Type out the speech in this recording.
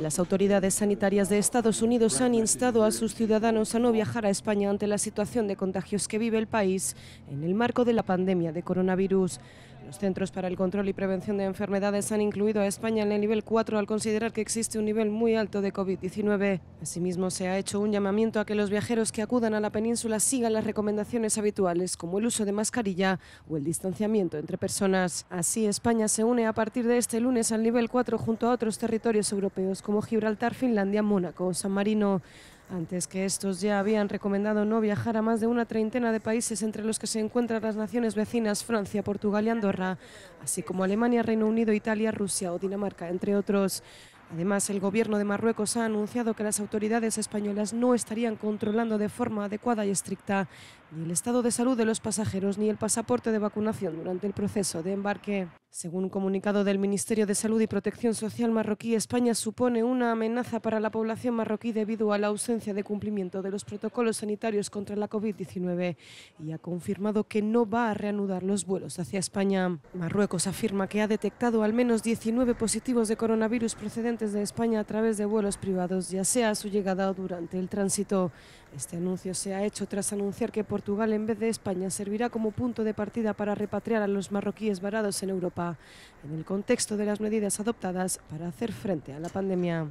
Las autoridades sanitarias de Estados Unidos han instado a sus ciudadanos a no viajar a España ante la situación de contagios que vive el país en el marco de la pandemia de coronavirus. Los Centros para el Control y Prevención de Enfermedades han incluido a España en el nivel 4 al considerar que existe un nivel muy alto de COVID-19. Asimismo, se ha hecho un llamamiento a que los viajeros que acudan a la península sigan las recomendaciones habituales, como el uso de mascarilla o el distanciamiento entre personas. Así, España se une a partir de este lunes al nivel 4 junto a otros territorios europeos como Gibraltar, Finlandia, Mónaco San Marino. Antes que estos ya habían recomendado no viajar a más de una treintena de países entre los que se encuentran las naciones vecinas Francia, Portugal y Andorra, así como Alemania, Reino Unido, Italia, Rusia o Dinamarca, entre otros. Además, el gobierno de Marruecos ha anunciado que las autoridades españolas no estarían controlando de forma adecuada y estricta ni el estado de salud de los pasajeros ni el pasaporte de vacunación durante el proceso de embarque. Según un comunicado del Ministerio de Salud y Protección Social marroquí, España supone una amenaza para la población marroquí debido a la ausencia de cumplimiento de los protocolos sanitarios contra la COVID-19 y ha confirmado que no va a reanudar los vuelos hacia España. Marruecos afirma que ha detectado al menos 19 positivos de coronavirus procedentes de España a través de vuelos privados, ya sea su llegada o durante el tránsito. Este anuncio se ha hecho tras anunciar que por Portugal en vez de España servirá como punto de partida para repatriar a los marroquíes varados en Europa, en el contexto de las medidas adoptadas para hacer frente a la pandemia.